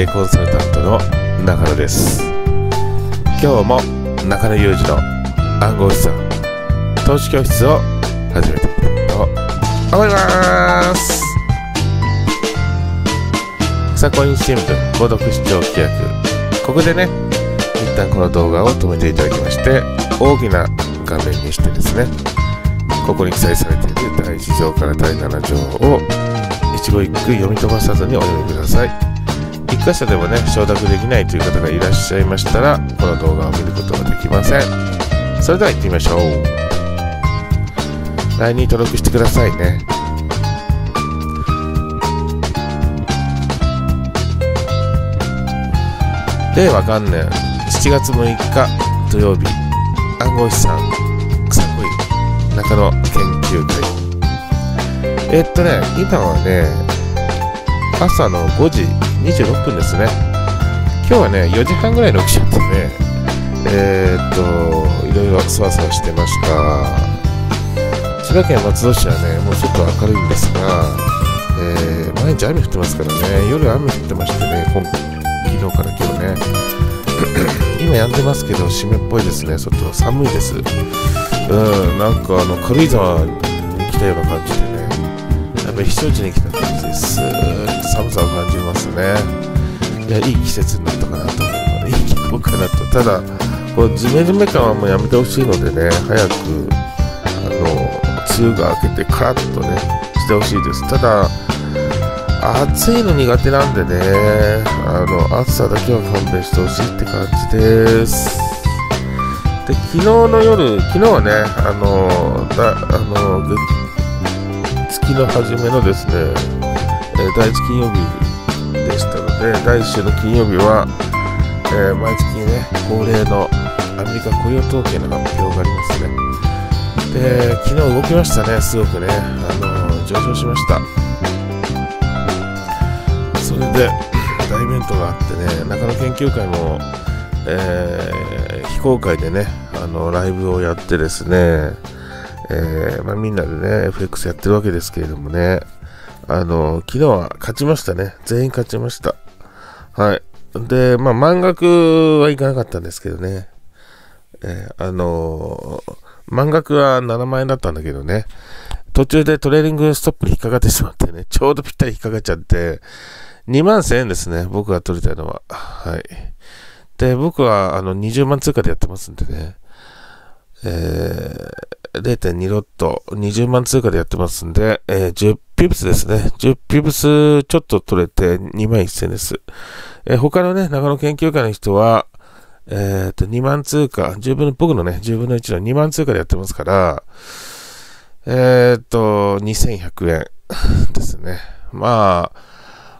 経営コンサルタントの中野です今日も中野裕二の暗号資産投資教室を始めていきたいと思いますさあコイン新聞購読視聴規約ここでね一旦この動画を止めていただきまして大きな画面にしてですねここに記載されている第1条から第7条を一語一句読み飛ばさずにお読みください1箇所でもね承諾できないという方がいらっしゃいましたらこの動画を見ることができませんそれでは行ってみましょう LINE に登録してくださいね令和元年7月6日土曜日暗号資産草食い中野研究会えっとね今はね朝の5時26分ですね。今日はね、4時間ぐらいに起きちゃってね、えー、っと、いろいろそわそわしてました。千葉県松戸市はね、もうちょっと明るいんですが、えー、毎日雨降ってますからね、夜雨降ってましてね、今昨日から今日ね、今やんでますけど、湿っぽいですね、外、寒いです。うん、なんかあの軽井沢に来たような感じでね、やっぱり避暑地に来た感じです。寒さを感じねいやいい季節になったかなと思ういい気候かなとただこめジメジメ感はもうやめてほしいのでね早くあの梅雨が明けてカラッとねしてほしいですただ暑いの苦手なんでねあの暑さだけは勘弁してほしいって感じですで昨日の夜昨日はねあのだあの月の初めのですね、えー、第1金曜日でしたので第1週の金曜日は、えー、毎月ね恒例のアメリカ雇用統計の発表がありますねで昨日動きましたねすごくねあの上昇しましたそれで大イベントがあってね中野研究会も、えー、非公開でねあのライブをやってですねえー、まあ、みんなでね FX やってるわけですけれどもねあの、昨日は勝ちましたね。全員勝ちました。はい。で、まあ、満額はいかなかったんですけどね。えー、あのー、満額は7万円だったんだけどね。途中でトレーニングストップに引っかかってしまってね、ちょうどぴったり引っかかっちゃって、2万1000円ですね、僕が取りたいのは。はい。で、僕はあの20万通貨でやってますんでね。えー0.2ロット、20万通貨でやってますんで、えー、10ピプスですね。10ピプスちょっと取れて2万1000です。えー、他のね、長野研究会の人は、えっと、2万通貨、10分の、僕のね、10分の1の2万通貨でやってますから、えっと、2100円ですね。まあ、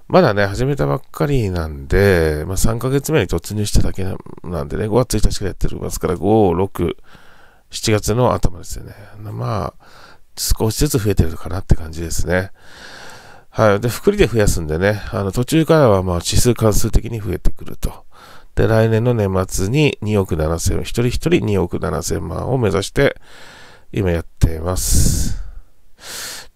まだね、始めたばっかりなんで、まあ、3ヶ月目に突入しただけなんでね、5月1日からやってますから、5、6、7月の頭ですよね。まあ、少しずつ増えてるかなって感じですね。はい。で、福利で増やすんでね、あの、途中からはまあ指数関数的に増えてくると。で、来年の年末に2億7000万、一人一人2億7000万を目指して、今やっています。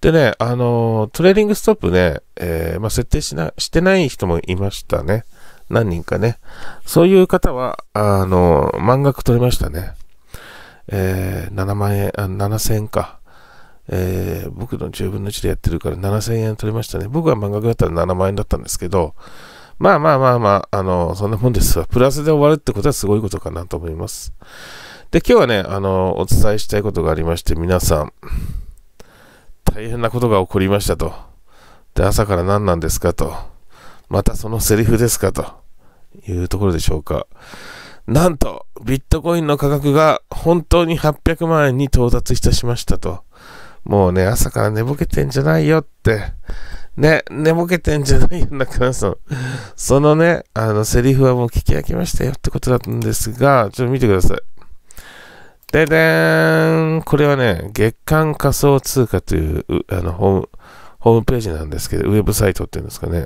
でね、あの、トレーリングストップね、えー、まあ、設定しな、してない人もいましたね。何人かね。そういう方は、あの、満額取れましたね。えー、7万円、あ、7000円か。えー、僕の10分の1でやってるから7000円取りましたね。僕は満額だったら7万円だったんですけど、まあまあまあまあ、あの、そんなもんですわ。プラスで終わるってことはすごいことかなと思います。で、今日はね、あの、お伝えしたいことがありまして、皆さん、大変なことが起こりましたと。で、朝から何なんですかと。またそのセリフですかというところでしょうか。なんと、ビットコインの価格が本当に800万円に到達いたしましたと。もうね、朝から寝ぼけてんじゃないよって。ね、寝ぼけてんじゃないよ、中かさん。そのね、あの、セリフはもう聞き飽きましたよってことだったんですが、ちょっと見てください。ででーんこれはね、月間仮想通貨という、あの、ホーム、ホームページなんですけど、ウェブサイトっていうんですかね。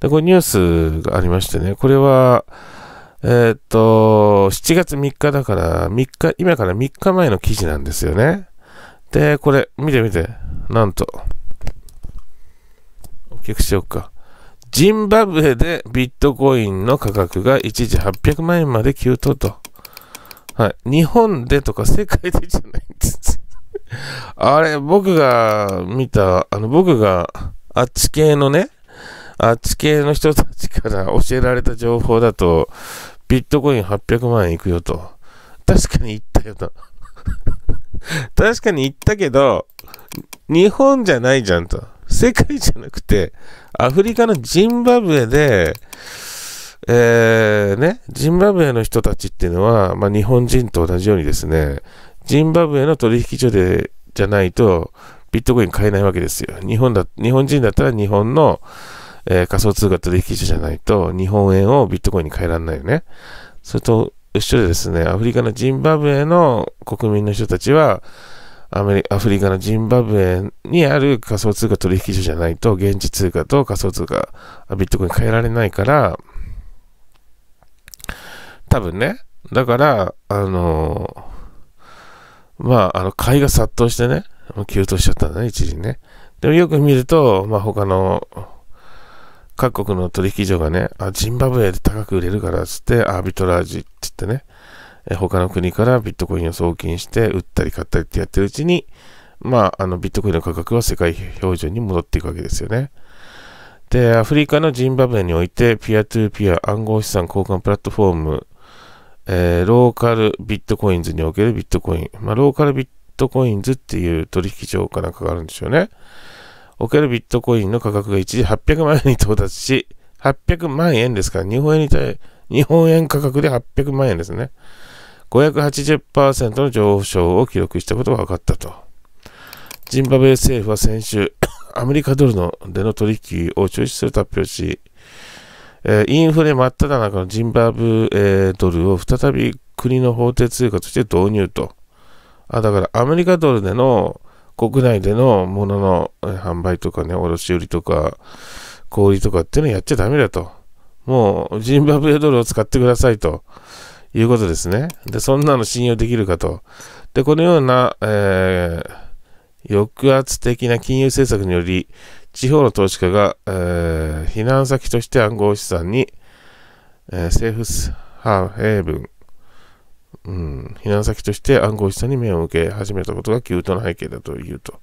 で、これニュースがありましてね、これは、えー、っと、7月3日だから、3日、今から3日前の記事なんですよね。で、これ、見て見て。なんと。お聞きしようか。ジンバブエでビットコインの価格が一時800万円まで急騰と。はい。日本でとか世界でじゃないんです。あれ、僕が見た、あの、僕が、あっち系のね、あっち系の人たちから教えられた情報だと、ビットコイン800万円いくよと。確かに言ったよと。確かに言ったけど、日本じゃないじゃんと。世界じゃなくて、アフリカのジンバブエで、えー、ね、ジンバブエの人たちっていうのは、まあ、日本人と同じようにですね、ジンバブエの取引所でじゃないと、ビットコイン買えないわけですよ。日本だ、日本人だったら日本の、えー、仮想通貨取引所じゃないと、日本円をビットコインに変えられないよね。それと一緒でですね、アフリカのジンバブエの国民の人たちは、アメリアフリカのジンバブエにある仮想通貨取引所じゃないと、現地通貨と仮想通貨、ビットコイン変えられないから、多分ね、だから、あのー、まあ、あの、買いが殺到してね、急騰しちゃったんだね、一時ね。でもよく見ると、まあ、他の各国の取引所がね、あ、ジンバブエで高く売れるからっつって、アービトラージって言ってね、え他の国からビットコインを送金して売ったり買ったりってやってるうちに、まあ、あのビットコインの価格は世界標準に戻っていくわけですよね。で、アフリカのジンバブエにおいて、ピアトゥーピア暗号資産交換プラットフォーム、えー、ローカルビットコインズにおけるビットコイン、まあ、ローカルビットコインズっていう取引所かなんかがあるんでしょうね。おけるビットコインの価格が一時800万円に到達し、800万円ですから、日本円に対、日本円価格で800万円ですね。580%の上昇を記録したことが分かったと。ジンバブエ政府は先週、アメリカドルのでの取引を中止すると発表し、えインフレ真っ只中のジンバブエドルを再び国の法定通貨として導入と。あ、だからアメリカドルでの国内でのものの販売とかね、卸売とか、小売とかっていうのやっちゃだめだと。もう、ジンバブエドルを使ってくださいということですね。で、そんなの信用できるかと。で、このような、えー、抑圧的な金融政策により、地方の投資家が、えー、避難先として暗号資産に、えー、セーフスーブンうん、避難先として暗号資産に目を向け始めたことが急騰の背景だというと。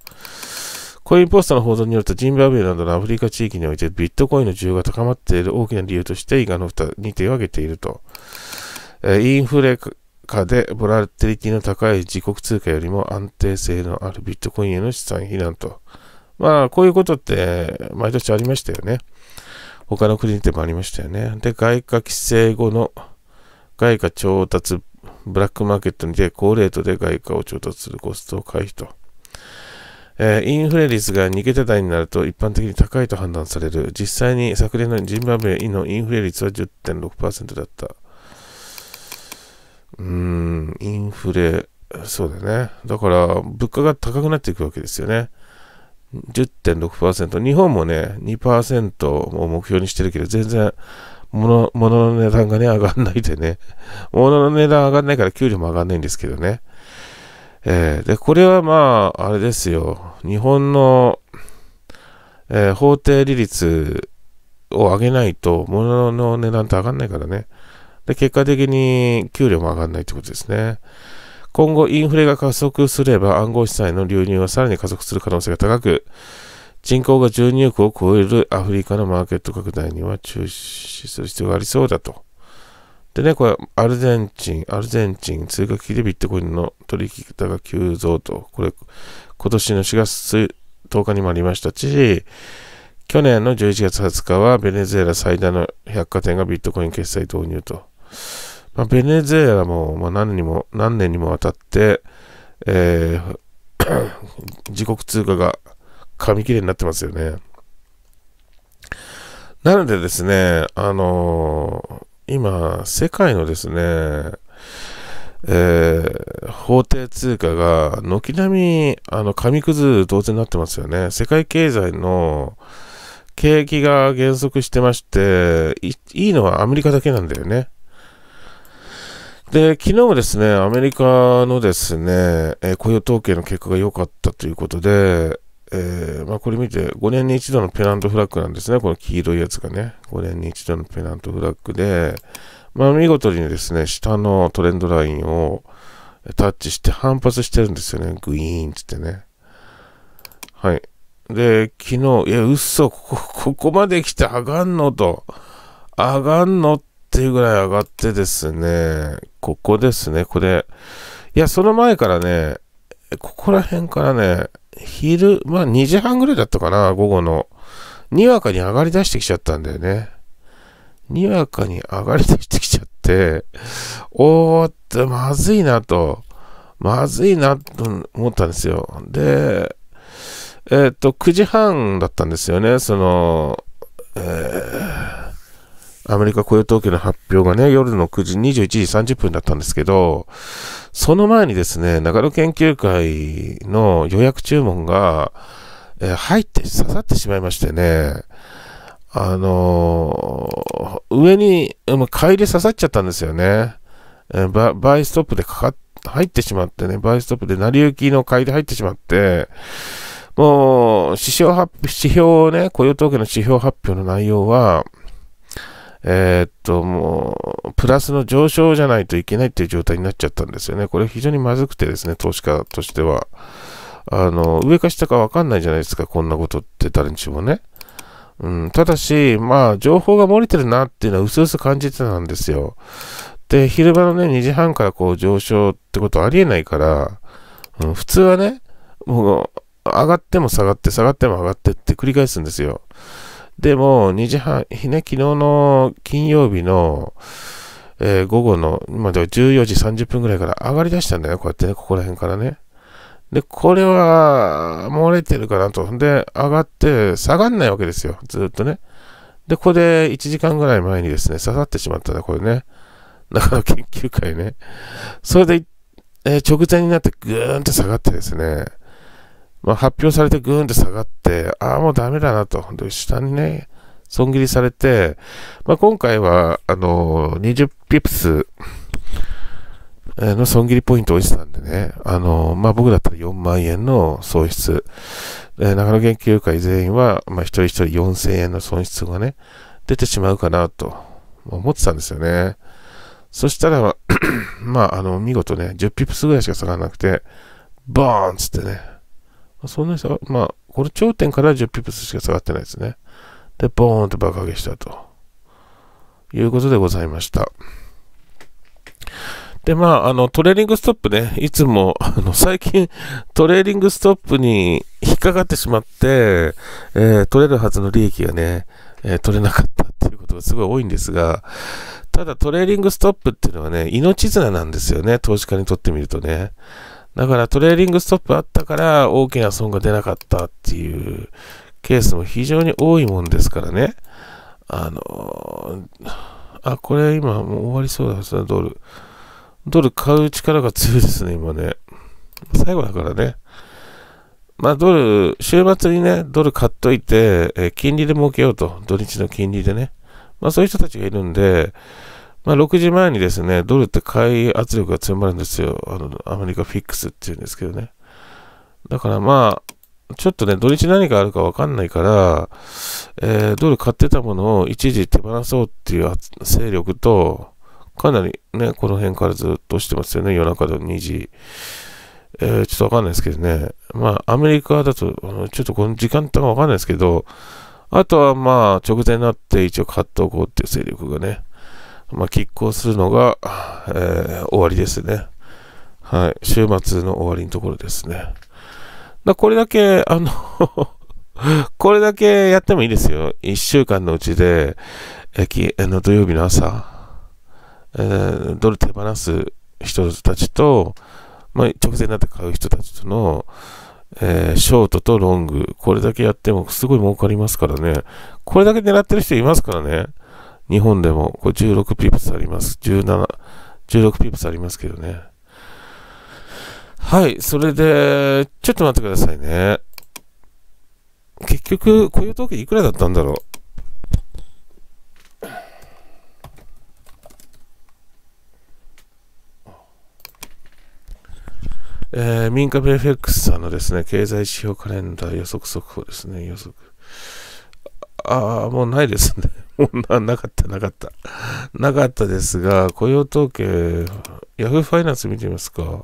コインポストの報道によると、ジンバブエなどのアフリカ地域においてビットコインの需要が高まっている大きな理由として、以下の2点を挙げていると。えインフレ下でボラテリティの高い自国通貨よりも安定性のあるビットコインへの資産避難と。まあ、こういうことって毎年ありましたよね。他の国でもありましたよね。で、外貨規制後の外貨調達ブラックマーケットにて高レートで外貨を調達するコストを回避と。えー、インフレ率が2桁台になると一般的に高いと判断される。実際に昨年のジンバブエのインフレ率は10.6%だった。うーん、インフレ、そうだね。だから、物価が高くなっていくわけですよね。10.6%。日本もね、2%を目標にしてるけど、全然物、物の値段がね、上がんないでね。物の値段上がんないから給料も上がんないんですけどね。えー、で、これはまあ、あれですよ。日本の、えー、法定利率を上げないと、物の値段って上がんないからね。で、結果的に給料も上がんないってことですね。今後、インフレが加速すれば、暗号資産への流入はさらに加速する可能性が高く、人口が12億を超えるアフリカのマーケット拡大には注視する必要がありそうだと。でね、これ、アルゼンチン、アルゼンチン、通貨機でビットコインの取引方が急増と、これ、今年の4月10日にもありましたし、去年の11月20日は、ベネズエラ最大の百貨店がビットコイン決済導入と。まあ、ベネズエラも、まあ、何にも、何年にもわたって、えー、自国通貨が紙切れになってますよね。なのでですね、あのー、今、世界のですね、えー、法定通貨が軒並みあの紙くず同然になってますよね。世界経済の景気が減速してましてい、いいのはアメリカだけなんだよね。で、昨日もですね、アメリカのですね、えー、雇用統計の結果が良かったということで、えー、まあ、これ見て、5年に一度のペナントフラッグなんですね、この黄色いやつがね。5年に一度のペナントフラッグで、まあ、見事にですね、下のトレンドラインをタッチして反発してるんですよね。グイーンっつってね。はい。で、昨日、いや、嘘、ここ、ここまで来て上がんのと、上がんのっていうぐらい上がってですね、ここですね、これ。いや、その前からね、ここら辺からね、昼、まあ2時半ぐらいだったかな、午後の。にわかに上がり出してきちゃったんだよね。にわかに上がり出してきちゃって、おーって、まずいなと、まずいなと思ったんですよ。で、えっ、と、9時半だったんですよね、その、えーアメリカ雇用統計の発表がね、夜の9時、21時30分だったんですけど、その前にですね、長野研究会の予約注文が、えー、入って刺さってしまいましてね、あのー、上に、帰り刺さっちゃったんですよね。えー、バイストップでかかっ入ってしまってね、バイストップで成り行きの買いで入ってしまって、もう、指標発、指標をね、雇用統計の指標発表の内容は、えー、っと、もう、プラスの上昇じゃないといけないっていう状態になっちゃったんですよね。これ非常にまずくてですね、投資家としては。あの、上か下かわかんないじゃないですか、こんなことって誰にしもね。うん、ただし、まあ、情報が漏れてるなっていうのは、うすうす感じてたんですよ。で、昼間のね、2時半からこう上昇ってことありえないから、うん、普通はね、もう、上がっても下がって、下がっても上がってって繰り返すんですよ。でも、2時半、ね、昨日の金曜日の、えー、午後の、までは14時30分ぐらいから上がりだしたんだよね、こうやってね、ここら辺からね。で、これは、漏れてるかなと。で、上がって、下がんないわけですよ、ずっとね。で、ここで1時間ぐらい前にですね、刺さってしまったね、これね。中野研究会ね。それで、えー、直前になってぐーんと下がってですね。まあ、発表されてグーンって下がって、ああ、もうダメだなと、本当に下にね、損切りされて、まあ、今回は、あのー、20ピプスの損切りポイントを置てたんでね、あのー、まあ、僕だったら4万円の損失、えー、長野研究会全員は、まあ、一人一人4000円の損失がね、出てしまうかなと思ってたんですよね。そしたら、まあ、あの、見事ね、10ピプスぐらいしか下がらなくて、ボーンつってね、そんな人まあ、これ頂点から10ピプスしか下がってないですね。で、ボーンと爆上げしたと。いうことでございました。で、まあ、あの、トレーリングストップね、いつも、あの、最近、トレーリングストップに引っかかってしまって、えー、取れるはずの利益がね、えー、取れなかったっていうことがすごい多いんですが、ただトレーリングストップっていうのはね、命綱なんですよね、投資家にとってみるとね。だからトレーリングストップあったから大きな損が出なかったっていうケースも非常に多いもんですからね。あのー、あ、これ今もう終わりそうだね、ドル。ドル買う力が強いですね、今ね。最後だからね。まあ、ドル、週末にね、ドル買っといて、えー、金利で儲けようと。土日の金利でね。まあ、そういう人たちがいるんで、まあ、6時前にですね、ドルって買い圧力が強まるんですよ。あの、アメリカフィックスっていうんですけどね。だからまあ、ちょっとね、土日何があるかわかんないから、えー、ドル買ってたものを一時手放そうっていう勢力と、かなりね、この辺からずっとしてますよね、夜中の2時。えー、ちょっとわかんないですけどね。まあ、アメリカだと、ちょっとこの時間帯てわかんないですけど、あとはまあ、直前になって一応買っておこうっていう勢力がね、まあ、拮抗するのが、えー、終わりですね。はい。週末の終わりのところですね。だこれだけ、あの これだけやってもいいですよ。1週間のうちで、駅、あの土曜日の朝、えー、ドル手放す人たちと、まあ、直前になって買う人たちとの、えー、ショートとロング、これだけやってもすごい儲かりますからね。これだけ狙ってる人いますからね。日本でもこれ16ピプスあります。17、16ピプスありますけどね。はい、それで、ちょっと待ってくださいね。結局、雇用統計いくらだったんだろう。えー、民ッ FX さんのですね、経済指標カレンダー予測速報ですね、予測。ああ、もうないですね。もうなかった、なかった。なかったですが、雇用統計、ヤフーファイナンス見てみますか。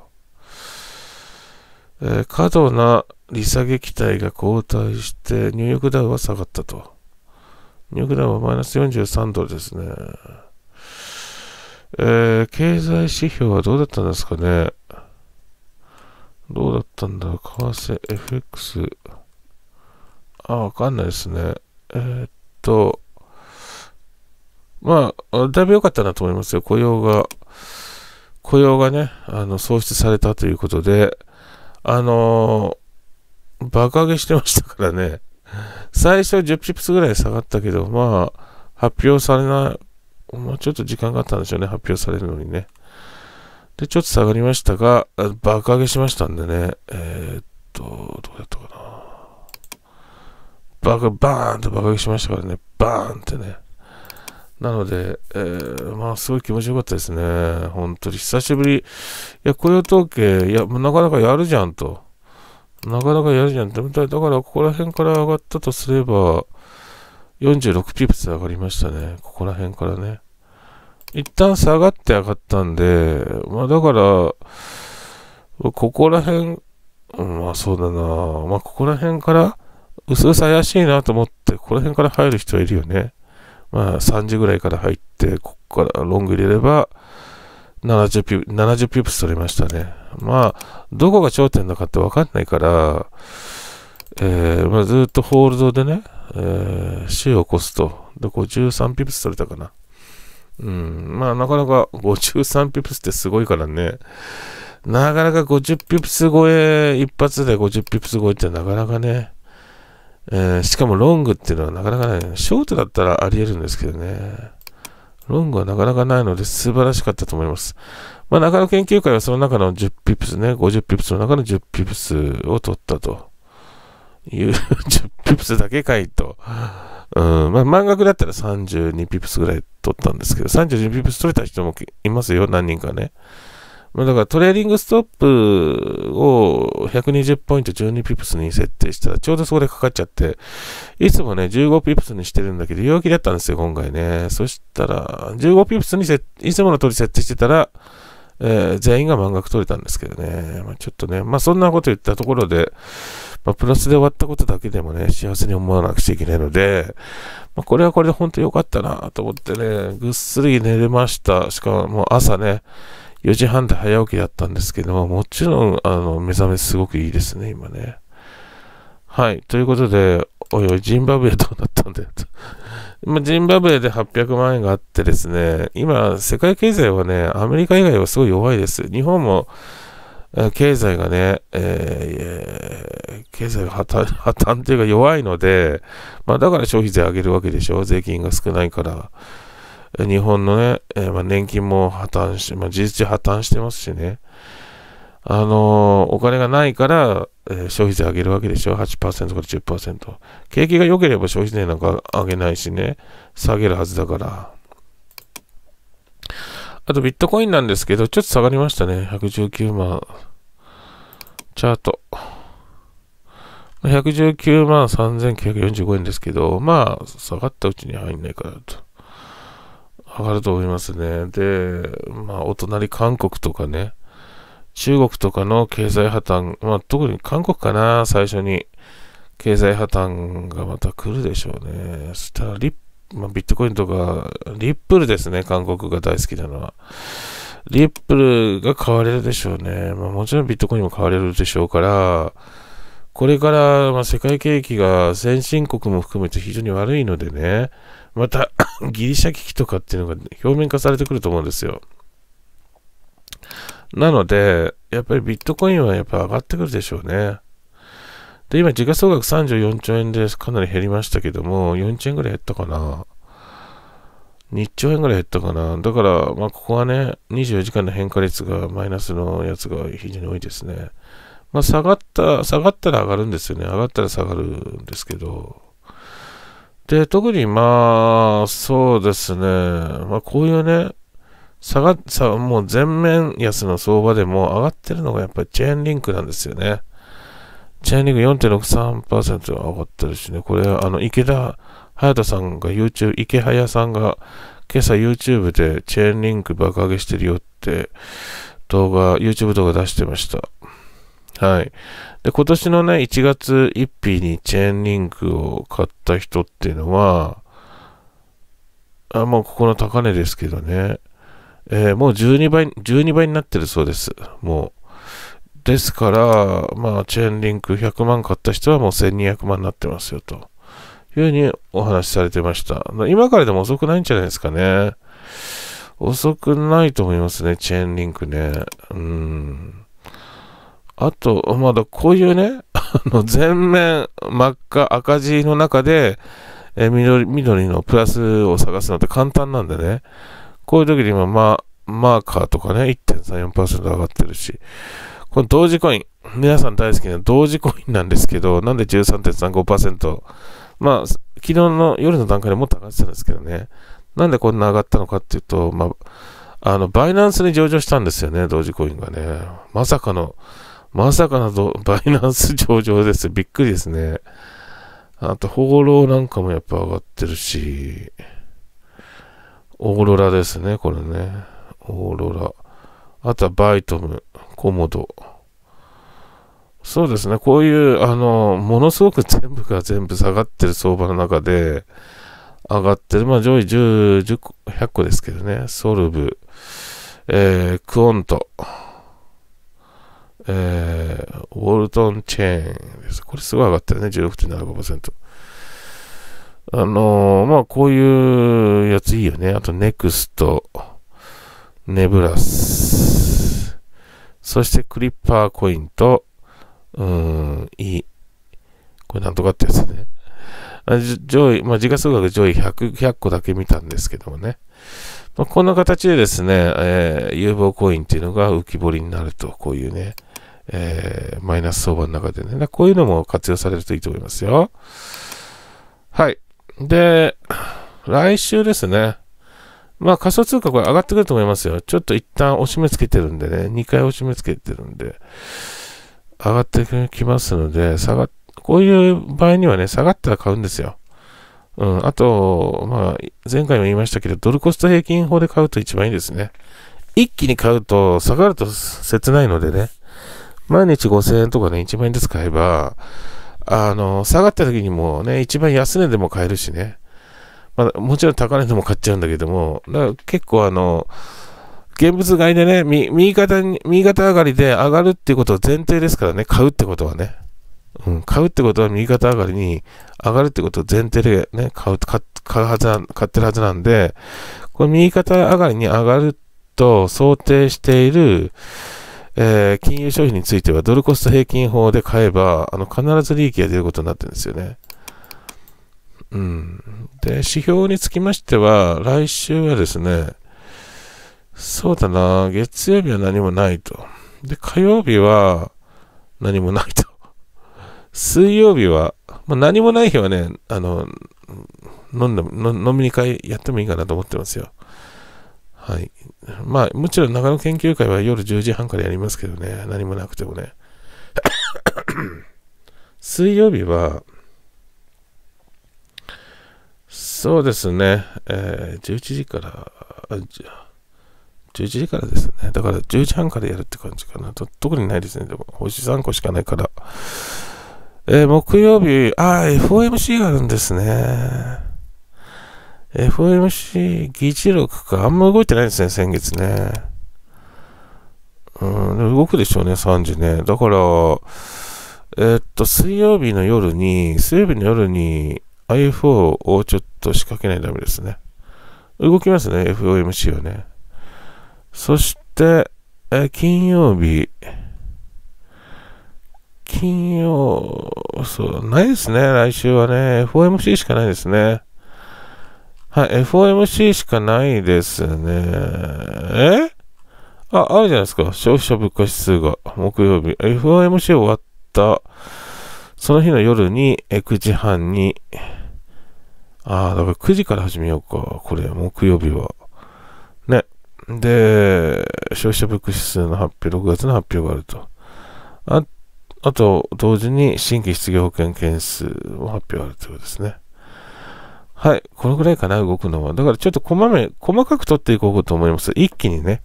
えー、過度な利下げ期待が後退して、ニューヨークダウは下がったと。ニューヨークダウはマイナス43ドルですね。えー、経済指標はどうだったんですかね。どうだったんだ為替、FX。あ、わかんないですね。えー、っと、まあ、だいぶ良かったなと思いますよ。雇用が、雇用がね、あの、創出されたということで、あのー、爆上げしてましたからね。最初10チップスぐらい下がったけど、まあ、発表されない、まあ、ちょっと時間があったんでしょうね、発表されるのにね。で、ちょっと下がりましたが、爆上げしましたんでね、えー、っと、どうやったかな。バカ、バーンと爆撃しましたからね、バーンってね。なので、えー、まあ、すごい気持ちよかったですね。本当に久しぶり。いや、雇用統計、いや、なかなかやるじゃんと。なかなかやるじゃんって、だから、ここら辺から上がったとすれば、46ピプス上がりましたね。ここら辺からね。一旦下がって上がったんで、まあだから、ここら辺、まあそうだなまあここら辺から、うすうす怪しいなと思って、この辺から入る人はいるよね。まあ、3時ぐらいから入って、ここからロング入れれば、70ピ ,70 ピプス取れましたね。まあ、どこが頂点だかってわかんないから、えー、まあ、ずっとホールドでね、えー、を起こすと。で、53ピプス取れたかな。うん、まあ、なかなか53ピプスってすごいからね。なかなか50ピプス超え、一発で50ピプス超えってなかなかね、えー、しかもロングっていうのはなかなかない。ショートだったらあり得るんですけどね。ロングはなかなかないので素晴らしかったと思います。まあ、中野研究会はその中の10ピプスね、50ピプスの中の10ピプスを取ったという10ピプスだけかいと。うん、まあ、満額だったら32ピプスぐらい取ったんですけど、32ピプス取れた人もいますよ、何人かね。まあ、だからトレーリングストップを120ポイント12ピプスに設定したらちょうどそこでかかっちゃって、いつもね、15ピプスにしてるんだけど、容器だったんですよ、今回ね。そしたら、15ピプスにせいつもの通り設定してたら、えー、全員が満額取れたんですけどね。まあ、ちょっとね、まあそんなこと言ったところで、まあ、プラスで終わったことだけでもね、幸せに思わなくちゃいけないので、まあ、これはこれで本当良かったなと思ってね、ぐっすり寝れました。しかも朝ね、4時半で早起きだったんですけども、もちろん、あの、目覚めすごくいいですね、今ね。はい。ということで、おいおい、ジンバブエどうなったんだよと。ジンバブエで800万円があってですね、今、世界経済はね、アメリカ以外はすごい弱いです。日本も、経済がね、えー、経済が破綻、破綻というか弱いので、まあだから消費税上げるわけでしょ税金が少ないから。日本のね、えー、まあ、年金も破綻して、まあ、事実上破綻してますしね、あのー、お金がないから、えー、消費税上げるわけでしょ、8%から10%。景気が良ければ消費税なんか上げないしね、下げるはずだから。あとビットコインなんですけど、ちょっと下がりましたね、119万。チャート。119万3945円ですけど、まあ、下がったうちに入んないからと。上がると思いますね。で、まあ、お隣韓国とかね、中国とかの経済破綻、まあ、特に韓国かな、最初に。経済破綻がまた来るでしょうね。そしたらリ、まあ、ビットコインとか、リップルですね、韓国が大好きなのは。リップルが買われるでしょうね。まあ、もちろんビットコインも買われるでしょうから、これから、ま世界景気が先進国も含めて非常に悪いのでね、また ギリシャ危機とかっていうのが表面化されてくると思うんですよ。なので、やっぱりビットコインはやっぱ上がってくるでしょうね。で、今、時価総額34兆円です。かなり減りましたけども、4兆円ぐらい減ったかな。2兆円ぐらい減ったかな。だから、まあ、ここはね、24時間の変化率がマイナスのやつが非常に多いですね。まあ、下がった、下がったら上がるんですよね。上がったら下がるんですけど。で、特にまあ、そうですね、まあ、こういうね、下が、さ、もう全面安の相場でも上がってるのがやっぱりチェーンリンクなんですよね。チェーンリンク4.63%上がってるしね、これ、あの、池田隼人さんが YouTube、池早さんが今朝 YouTube でチェーンリンク爆上げしてるよって動画、YouTube 動画出してました。はい。で、今年のね、1月1日にチェーンリンクを買った人っていうのは、あもうここの高値ですけどね、えー、もう12倍、12倍になってるそうです。もう。ですから、まあ、チェーンリンク100万買った人はもう1200万になってますよ、というふうにお話しされてました。今からでも遅くないんじゃないですかね。遅くないと思いますね、チェーンリンクね。うん。あと、まだこういうね、あの、全面真っ赤赤字の中で、え緑、緑のプラスを探すのって簡単なんでね、こういう時に今、まあ、マーカーとかね、1.34%上がってるし、この同時コイン、皆さん大好きな同時コインなんですけど、なんで13.35%、まあ、昨日の夜の段階でもっと上がってたんですけどね、なんでこんな上がったのかっていうと、まあ、あの、バイナンスに上場したんですよね、同時コインがね。まさかの、まさかなど、バイナンス上場です。びっくりですね。あと、放浪なんかもやっぱ上がってるし、オーロラですね、これね。オーロラ。あとはバイトム、コモド。そうですね、こういう、あの、ものすごく全部が全部下がってる相場の中で、上がってる、まあ上位10、10 100個ですけどね、ソルブ、えー、クオント、えー、ウォルトンチェーンです。これすごい上がったよね、16.75%。あのー、まあ、こういうやついいよね。あと、ネクスト、ネブラス、そしてクリッパーコインと、うん、いい。これなんとかってやつね。あ上位、まあ、時価総額上位 100, 100個だけ見たんですけどもね。まあ、こんな形でですね、えー、有望コインっていうのが浮き彫りになると、こういうね、えー、マイナス相場の中でね。こういうのも活用されるといいと思いますよ。はい。で、来週ですね。まあ仮想通貨これ上がってくると思いますよ。ちょっと一旦押し目つけてるんでね。2回押し目つけてるんで。上がってきますので、下が、こういう場合にはね、下がったら買うんですよ。うん。あと、まあ、前回も言いましたけど、ドルコスト平均法で買うと一番いいですね。一気に買うと、下がると切ないのでね。毎日5000円とかね、1万円ずつ買えば、あの、下がった時にもね、一番安値でも買えるしね。まあ、もちろん高値でも買っちゃうんだけども、だから結構あの、現物買いでね、右肩に、右肩上がりで上がるっていうことを前提ですからね、買うってことはね。うん、買うってことは右肩上がりに上がるってことを前提でね、買う、買買うはずな、買ってるはずなんで、この右肩上がりに上がると想定している、えー、金融商品についてはドルコスト平均法で買えば、あの、必ず利益が出ることになってるんですよね。うん。で、指標につきましては、来週はですね、そうだな、月曜日は何もないと。で、火曜日は何もないと。水曜日は、まあ、何もない日はね、あの、飲んで飲みに会やってもいいかなと思ってますよ。はい。まあ、もちろん長野研究会は夜10時半からやりますけどね、何もなくてもね。水曜日は、そうですね、えー、11時から、11時からですね。だから10時半からやるって感じかな。と特にないですね。でも星3個しかないから。えー、木曜日、あ、FOMC があるんですね。FOMC 議事録か。あんま動いてないですね、先月ね。うん、動くでしょうね、3時ね。だから、えー、っと、水曜日の夜に、水曜日の夜に i o をちょっと仕掛けないとダメですね。動きますね、FOMC はね。そして、え金曜日。金曜、そう、ないですね、来週はね。FOMC しかないですね。はい、FOMC しかないですね。えあ、あるじゃないですか。消費者物価指数が木曜日。FOMC 終わった、その日の夜に、9時半に、ああ、だから9時から始めようか。これ、木曜日は。ね。で、消費者物価指数の発表、6月の発表があると。あ、あと、同時に新規失業保険件数も発表あるということですね。はい。このぐらいかな、動くのは。だからちょっとこまめ、細かく取っていこうと思います。一気にね、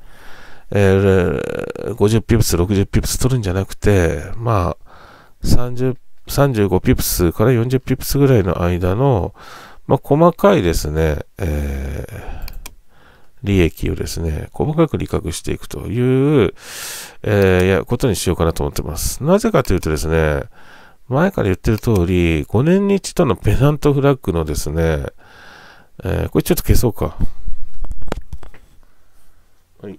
えー、50ピプス、60ピプス取るんじゃなくて、まあ、30、35ピプスから40ピプスぐらいの間の、まあ、細かいですね、えー、利益をですね、細かく理覚していくという、えー、ことにしようかなと思ってます。なぜかというとですね、前から言ってる通り、5年に一度のペナントフラッグのですね、えー、これちょっと消そうか。はい。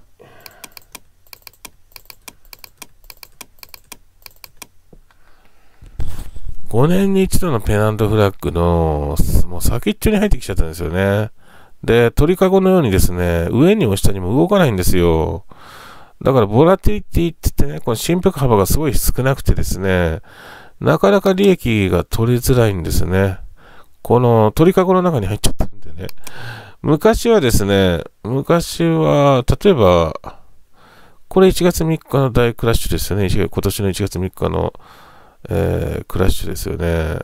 5年に一度のペナントフラッグの、もう先っちょに入ってきちゃったんですよね。で、鳥かごのようにですね、上にも下にも動かないんですよ。だから、ボラティリティって言ってね、この振幅幅がすごい少なくてですね、なかなか利益が取りづらいんですね。この鳥かごの中に入っちゃったんでね。昔はですね、昔は、例えば、これ1月3日の大クラッシュですよね。今年の1月3日の、えー、クラッシュですよね。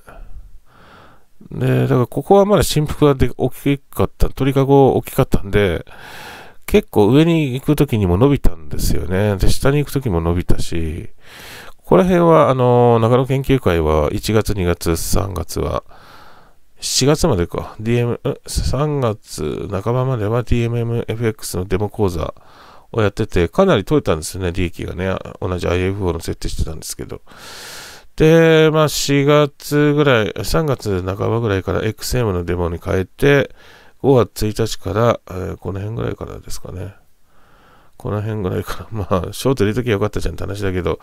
で、だからここはまだ振幅がで大きかった、鳥かご大きかったんで、結構上に行くときにも伸びたんですよね。で、下に行くときも伸びたし、ここら辺は、あの、中野研究会は1月、2月、3月は、7月までか、DM、3月半ばまでは DMMFX のデモ講座をやってて、かなり取れたんですよね、利益がね。同じ IFO の設定してたんですけど。で、まあ4月ぐらい、3月半ばぐらいから XM のデモに変えて、5月1日から、えー、この辺ぐらいからですかね。この辺ぐらいから、まあ、ショート入れときゃよかったじゃんって話だけど、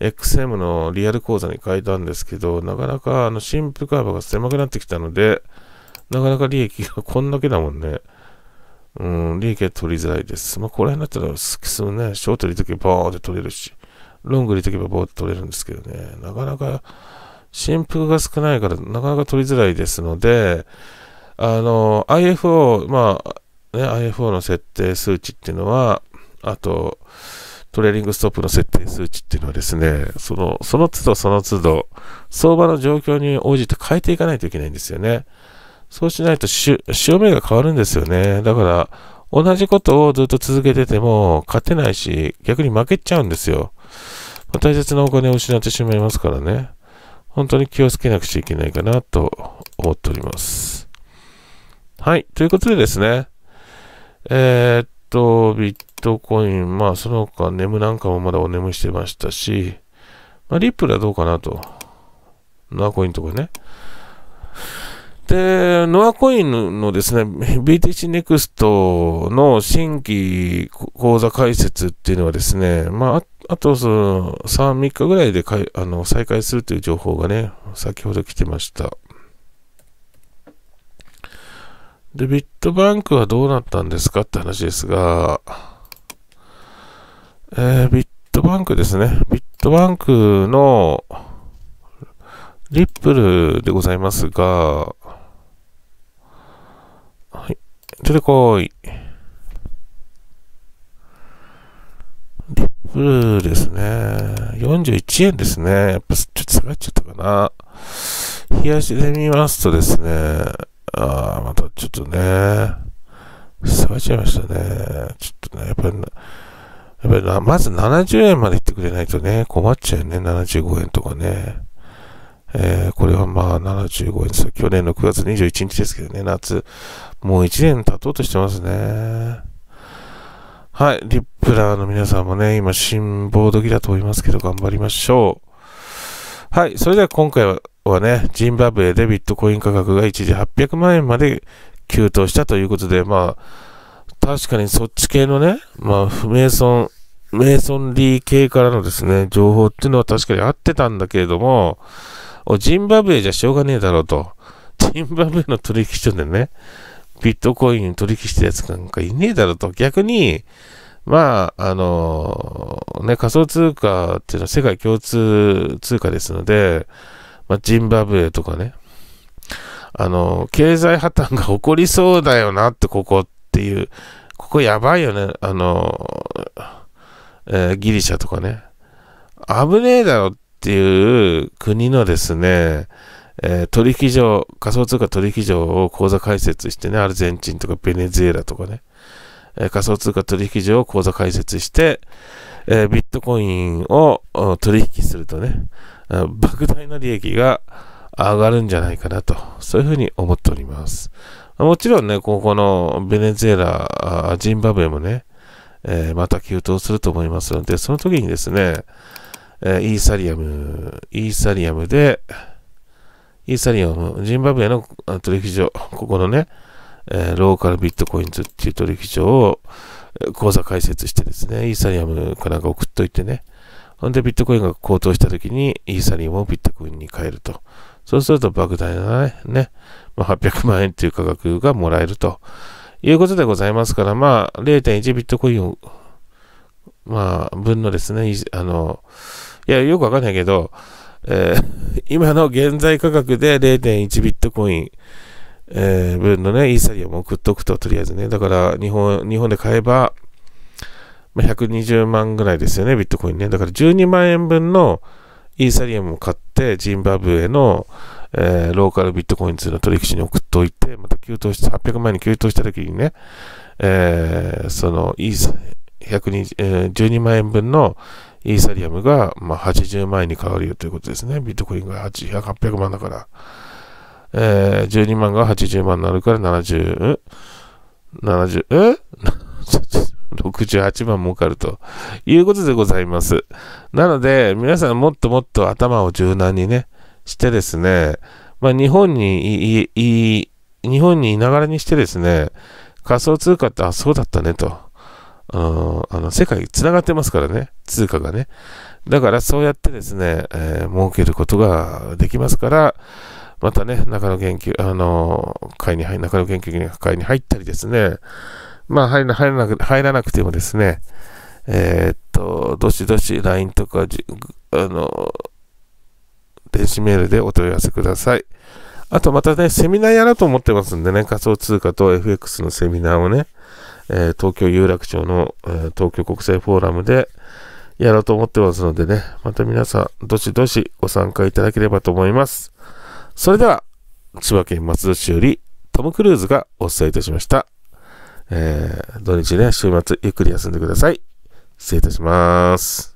XM のリアル講座に変えたんですけど、なかなかあの新バーが狭くなってきたので、なかなか利益がこんだけだもんね。うん、利益は取りづらいです。まあ、このになったら、すきすね、ショート入れとけばボーンって取れるし、ロング入れとけばボーンって取れるんですけどね、なかなか、プルが少ないから、なかなか取りづらいですので、あの、IFO、まあ、ね、IFO の設定数値っていうのは、あと、トレーリングストップの設定数値っていうのはですね、その、その都度その都度、相場の状況に応じて変えていかないといけないんですよね。そうしないと潮目が変わるんですよね。だから、同じことをずっと続けてても勝てないし、逆に負けちゃうんですよ。まあ、大切なお金を失ってしまいますからね。本当に気をつけなくちゃいけないかなと思っております。はい。ということでですね。えー、っと、ビットコイン、まあ、その他、ネムなんかもまだお眠してましたし、まあ、リップルはどうかなと。ノアコインとかね。で、ノアコインのですね、BTC Next の新規口座開設っていうのはですね、まあ、あとその3、3日ぐらいでかいあの再開するという情報がね、先ほど来てました。で、ビットバンクはどうなったんですかって話ですが、えー、ビットバンクですね。ビットバンクのリップルでございますが、はい、出てこい。リップルですね。41円ですね。やっぱちょっと下がっちゃったかな。冷やしで見ますとですね、あー、またちょっとね、下がっちゃいましたね。ちょっとね、やっぱり、ね、やっぱりまず70円までいってくれないとね、困っちゃうよね、75円とかね。えー、これはまあ75円ですよ。去年の9月21日ですけどね、夏。もう1年経とうとしてますね。はい、リップラーの皆さんもね、今辛抱時だと思いますけど、頑張りましょう。はい、それでは今回ははね、ジンバブエでビットコイン価格が一時800万円まで急騰したということで、まあ、確かにそっち系のね、まあ、不明ソメイソンリー系からのですね、情報っていうのは確かに合ってたんだけれども、ジンバブエじゃしょうがねえだろうと。ジンバブエの取引所でね、ビットコイン取引してるやつなんかいねえだろうと。逆に、まあ、あのー、ね、仮想通貨っていうのは世界共通通貨ですので、まあ、ジンバブエとかね、あのー、経済破綻が起こりそうだよなって、ここっっていう、ここやばいよね、あの、えー、ギリシャとかね。危ねえだろっていう国のですね、えー、取引所、仮想通貨取引所を口座開設してね、アルゼンチンとかベネズエラとかね、えー、仮想通貨取引所を口座開設して、えー、ビットコインを取引するとね、莫大な利益が上がるんじゃないかなと、そういうふうに思っております。もちろんね、ここのベネズエラ、ジンバブエもね、えー、また急騰すると思いますので、その時にですね、えー、イーサリアム、イーサリアムで、イーサリアム、ジンバブエの取引所、ここのね、えー、ローカルビットコインズっていう取引所を、口座開設してですね、イーサリアムかなんか送っといてね、ほんでビットコインが高騰した時にイーサリアムをビットコインに変えると。そうすると莫大なね、ねまあ、800万円という価格がもらえるということでございますから、まあ、0.1ビットコインを、まあ、分のですね、あの、いや、よくわかんないけど、えー、今の現在価格で0.1ビットコイン、えー、分のね、イーサリアを送っとくと、とりあえずね。だから、日本、日本で買えば、まあ、120万ぐらいですよね、ビットコインね。だから12万円分の、イーサリアムを買って、ジンバブエの、えー、ローカルビットコイン2の取引所に送っておいて、また急騰して、800万円に急騰した時にね、えー、そのイーサ、1 2えー、12万円分のイーサリアムが、まあ、80万円に変わるよということですね。ビットコインが800、800万だから。えー、12万が80万になるから70、70、え 68万儲かるということでございます。なので、皆さんもっともっと頭を柔軟にね、してですね、まあ、日本に日本にいながらにしてですね、仮想通貨ってあ、そうだったねと。あの、あの世界つながってますからね、通貨がね。だからそうやってですね、えー、儲けることができますから、またね、中野研究、あの、会に入、中野研究会に入ったりですね、まあ入らなく入らなくてもですね、えー、っと、どしどし LINE とかじ、あの、電子メールでお問い合わせください。あとまたね、セミナーやろうと思ってますんでね、仮想通貨と FX のセミナーをね、えー、東京有楽町の、えー、東京国際フォーラムでやろうと思ってますのでね、また皆さん、どしどしご参加いただければと思います。それでは、千葉県松戸市よりトム・クルーズがお伝えいたしました。えー、土日ね、週末ゆっくり休んでください。失礼いたします。